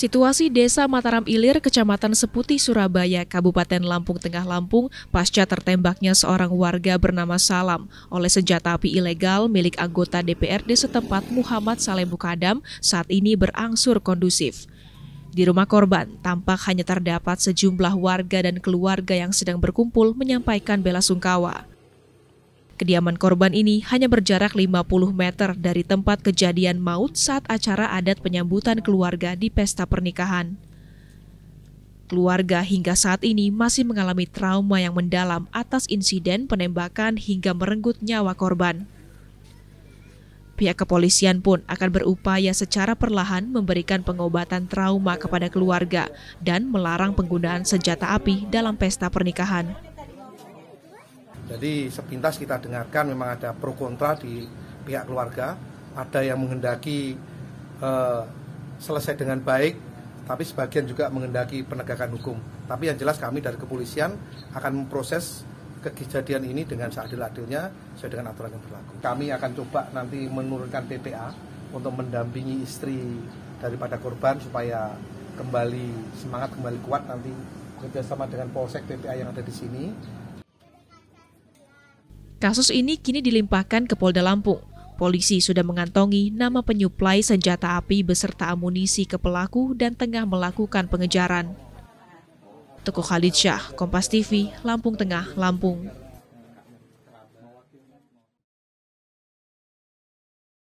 Situasi Desa Mataram Ilir, Kecamatan Seputi, Surabaya, Kabupaten Lampung Tengah Lampung pasca tertembaknya seorang warga bernama Salam oleh senjata api ilegal milik anggota DPRD setempat Muhammad Saleh Mukadam saat ini berangsur kondusif. Di rumah korban, tampak hanya terdapat sejumlah warga dan keluarga yang sedang berkumpul menyampaikan bela sungkawa. Kediaman korban ini hanya berjarak 50 meter dari tempat kejadian maut saat acara adat penyambutan keluarga di pesta pernikahan. Keluarga hingga saat ini masih mengalami trauma yang mendalam atas insiden penembakan hingga merenggut nyawa korban. Pihak kepolisian pun akan berupaya secara perlahan memberikan pengobatan trauma kepada keluarga dan melarang penggunaan senjata api dalam pesta pernikahan. Jadi sepintas kita dengarkan memang ada pro kontra di pihak keluarga, ada yang menghendaki uh, selesai dengan baik, tapi sebagian juga menghendaki penegakan hukum. Tapi yang jelas kami dari kepolisian akan memproses kejadian ini dengan seadil-adilnya sesuai dengan aturan yang berlaku. Kami akan coba nanti menurunkan PPA untuk mendampingi istri daripada korban supaya kembali semangat kembali kuat nanti kerjasama dengan Polsek PPA yang ada di sini Kasus ini kini dilimpahkan ke Polda Lampung. Polisi sudah mengantongi nama penyuplai senjata api beserta amunisi ke pelaku dan tengah melakukan pengejaran. Teguh Khalid Syah, Kompas TV, Lampung Tengah, Lampung.